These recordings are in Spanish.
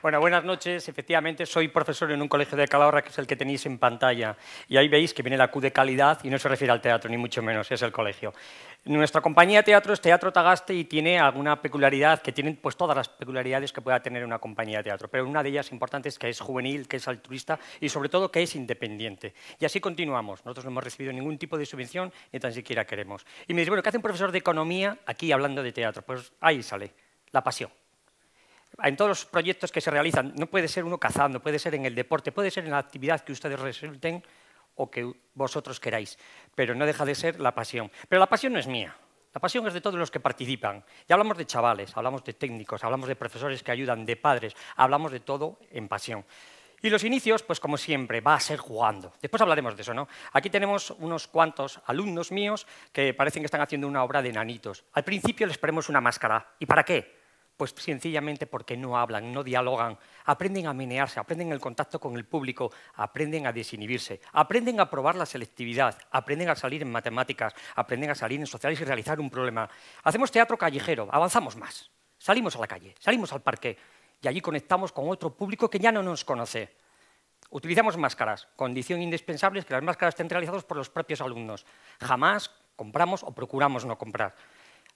Bueno, buenas noches. Efectivamente, soy profesor en un colegio de Calahorra, que es el que tenéis en pantalla. Y ahí veis que viene la Q de calidad y no se refiere al teatro, ni mucho menos, es el colegio. Nuestra compañía de teatro es Teatro Tagaste y tiene alguna peculiaridad, que tiene pues todas las peculiaridades que pueda tener una compañía de teatro, pero una de ellas importante es que es juvenil, que es altruista y sobre todo que es independiente. Y así continuamos. Nosotros no hemos recibido ningún tipo de subvención ni tan siquiera queremos. Y me dice, bueno, ¿qué hace un profesor de economía aquí hablando de teatro? Pues ahí sale, la pasión en todos los proyectos que se realizan, no puede ser uno cazando, puede ser en el deporte, puede ser en la actividad que ustedes resulten o que vosotros queráis, pero no deja de ser la pasión. Pero la pasión no es mía, la pasión es de todos los que participan. Ya hablamos de chavales, hablamos de técnicos, hablamos de profesores que ayudan, de padres, hablamos de todo en pasión. Y los inicios, pues como siempre, va a ser jugando. Después hablaremos de eso, ¿no? Aquí tenemos unos cuantos alumnos míos que parecen que están haciendo una obra de nanitos. Al principio les ponemos una máscara. ¿Y para qué? Pues sencillamente porque no hablan, no dialogan, aprenden a menearse, aprenden el contacto con el público, aprenden a desinhibirse, aprenden a probar la selectividad, aprenden a salir en matemáticas, aprenden a salir en sociales y realizar un problema. Hacemos teatro callejero, avanzamos más, salimos a la calle, salimos al parque y allí conectamos con otro público que ya no nos conoce. Utilizamos máscaras, condición indispensable es que las máscaras estén realizadas por los propios alumnos. Jamás compramos o procuramos no comprar.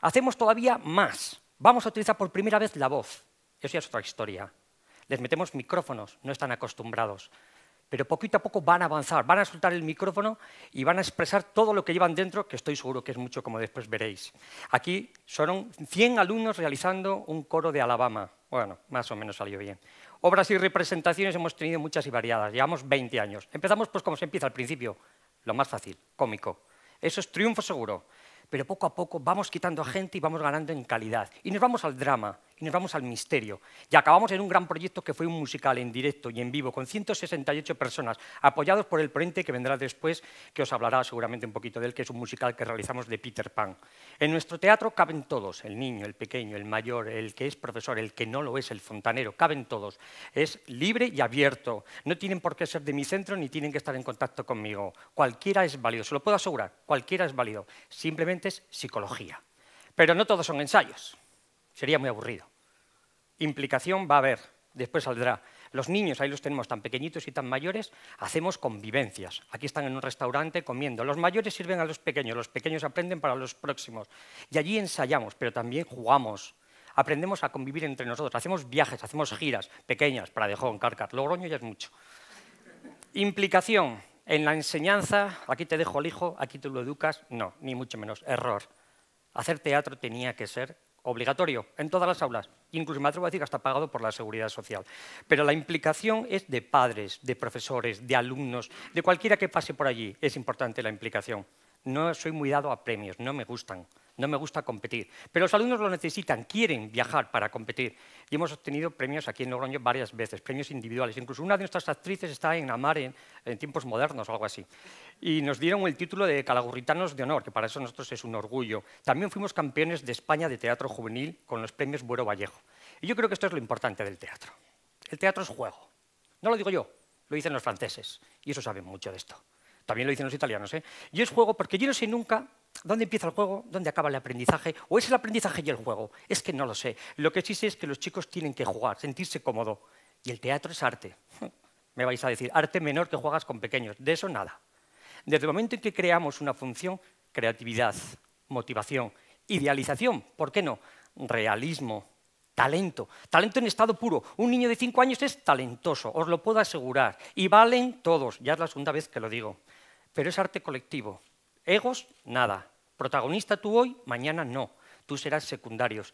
Hacemos todavía más. Vamos a utilizar por primera vez la voz. Eso ya es otra historia. Les metemos micrófonos, no están acostumbrados. Pero poquito a poco van a avanzar, van a soltar el micrófono y van a expresar todo lo que llevan dentro, que estoy seguro que es mucho, como después veréis. Aquí son 100 alumnos realizando un coro de Alabama. Bueno, más o menos salió bien. Obras y representaciones hemos tenido muchas y variadas, llevamos 20 años. Empezamos pues como se empieza al principio, lo más fácil, cómico. Eso es triunfo seguro pero poco a poco vamos quitando gente y vamos ganando en calidad. Y nos vamos al drama y nos vamos al misterio. Y acabamos en un gran proyecto que fue un musical en directo y en vivo, con 168 personas, apoyados por el ponente que vendrá después, que os hablará seguramente un poquito de él, que es un musical que realizamos de Peter Pan. En nuestro teatro caben todos, el niño, el pequeño, el mayor, el que es profesor, el que no lo es, el fontanero, caben todos. Es libre y abierto. No tienen por qué ser de mi centro ni tienen que estar en contacto conmigo. Cualquiera es válido, se lo puedo asegurar, cualquiera es válido. Simplemente es psicología. Pero no todos son ensayos. Sería muy aburrido. Implicación va a haber, después saldrá. Los niños, ahí los tenemos tan pequeñitos y tan mayores, hacemos convivencias. Aquí están en un restaurante comiendo. Los mayores sirven a los pequeños, los pequeños aprenden para los próximos. Y allí ensayamos, pero también jugamos. Aprendemos a convivir entre nosotros. Hacemos viajes, hacemos giras pequeñas, para Dejón, Carcar, Logroño ya es mucho. Implicación. En la enseñanza, aquí te dejo el hijo, aquí tú lo educas. No, ni mucho menos. Error. Hacer teatro tenía que ser obligatorio en todas las aulas, incluso me atrevo a está pagado por la seguridad social. Pero la implicación es de padres, de profesores, de alumnos, de cualquiera que pase por allí, es importante la implicación. No soy muy dado a premios, no me gustan no me gusta competir. Pero los alumnos lo necesitan, quieren viajar para competir. Y hemos obtenido premios aquí en Logroño varias veces, premios individuales. Incluso una de nuestras actrices está en Amar en, tiempos modernos o algo así. Y nos dieron el título de Calagurritanos de Honor, que para eso nosotros es un orgullo. También fuimos campeones de España de teatro juvenil con los premios Buero Vallejo. Y yo creo que esto es lo importante del teatro. El teatro es juego. No lo digo yo, lo dicen los franceses. Y eso saben mucho de esto. También lo dicen los italianos. ¿eh? Y es juego porque yo no sé nunca ¿Dónde empieza el juego? ¿Dónde acaba el aprendizaje? ¿O es el aprendizaje y el juego? Es que no lo sé. Lo que sí sé es que los chicos tienen que jugar, sentirse cómodo. Y el teatro es arte. Me vais a decir, arte menor que juegas con pequeños. De eso nada. Desde el momento en que creamos una función, creatividad, motivación, idealización, ¿por qué no? Realismo, talento. Talento en estado puro. Un niño de cinco años es talentoso, os lo puedo asegurar. Y valen todos. Ya es la segunda vez que lo digo. Pero es arte colectivo Egos, nada. Protagonista tú hoy, mañana no. Tú serás secundarios.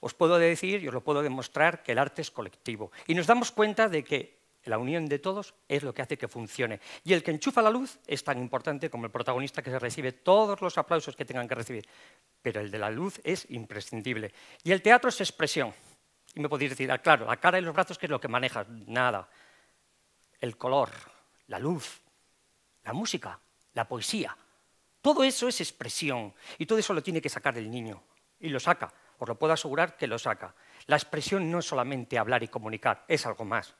Os puedo decir y os lo puedo demostrar que el arte es colectivo. Y nos damos cuenta de que la unión de todos es lo que hace que funcione. Y el que enchufa la luz es tan importante como el protagonista que se recibe todos los aplausos que tengan que recibir. Pero el de la luz es imprescindible. Y el teatro es expresión. Y me podéis decir, ah, claro, la cara y los brazos, que es lo que manejas? Nada. El color, la luz, la música, la poesía, todo eso es expresión y todo eso lo tiene que sacar el niño. Y lo saca, os lo puedo asegurar que lo saca. La expresión no es solamente hablar y comunicar, es algo más.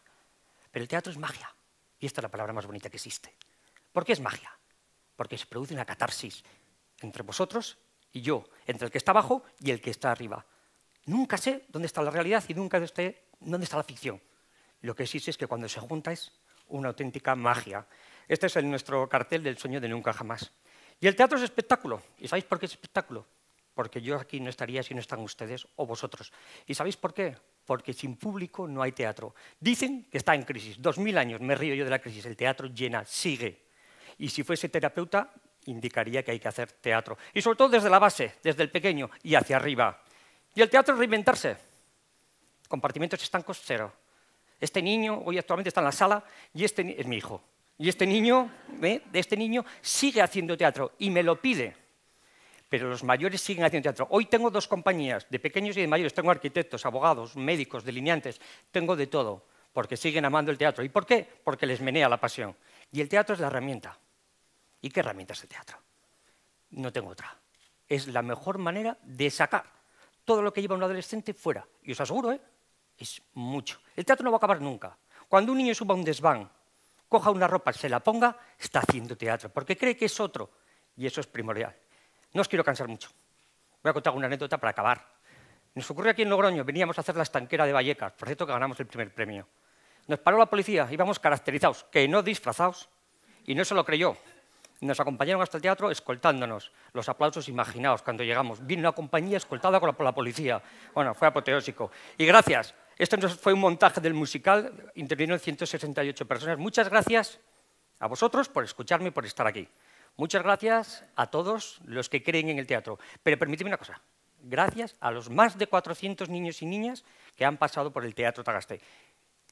Pero el teatro es magia. Y esta es la palabra más bonita que existe. ¿Por qué es magia? Porque se produce una catarsis entre vosotros y yo, entre el que está abajo y el que está arriba. Nunca sé dónde está la realidad y nunca sé dónde está la ficción. Lo que existe es que cuando se junta es una auténtica magia. Este es el, nuestro cartel del sueño de nunca jamás. Y el teatro es espectáculo. ¿Y sabéis por qué es espectáculo? Porque yo aquí no estaría si no están ustedes o vosotros. ¿Y sabéis por qué? Porque sin público no hay teatro. Dicen que está en crisis. Dos mil años me río yo de la crisis. El teatro llena, sigue. Y si fuese terapeuta, indicaría que hay que hacer teatro. Y sobre todo desde la base, desde el pequeño y hacia arriba. Y el teatro es reinventarse. Compartimentos estancos, cero. Este niño hoy actualmente está en la sala y este es mi hijo. Y este niño, de este niño sigue haciendo teatro y me lo pide. Pero los mayores siguen haciendo teatro. Hoy tengo dos compañías, de pequeños y de mayores. Tengo arquitectos, abogados, médicos, delineantes. Tengo de todo, porque siguen amando el teatro. ¿Y por qué? Porque les menea la pasión. Y el teatro es la herramienta. ¿Y qué herramienta es el teatro? No tengo otra. Es la mejor manera de sacar todo lo que lleva un adolescente fuera. Y os aseguro, ¿eh? es mucho. El teatro no va a acabar nunca. Cuando un niño suba a un desván coja una ropa, se la ponga, está haciendo teatro, porque cree que es otro, y eso es primordial. No os quiero cansar mucho. Voy a contar una anécdota para acabar. Nos ocurrió aquí en Logroño, veníamos a hacer la estanquera de Vallecas, por cierto que ganamos el primer premio. Nos paró la policía, íbamos caracterizados, que no disfrazados, y no se lo creyó. Nos acompañaron hasta el teatro escoltándonos. Los aplausos imaginados cuando llegamos. Vino una compañía escoltada por la policía. Bueno, fue apoteósico. Y gracias esto fue un montaje del musical, intervinieron 168 personas. Muchas gracias a vosotros por escucharme y por estar aquí. Muchas gracias a todos los que creen en el teatro. Pero permíteme una cosa. Gracias a los más de 400 niños y niñas que han pasado por el Teatro Tagaste.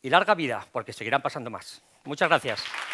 Y larga vida, porque seguirán pasando más. Muchas gracias.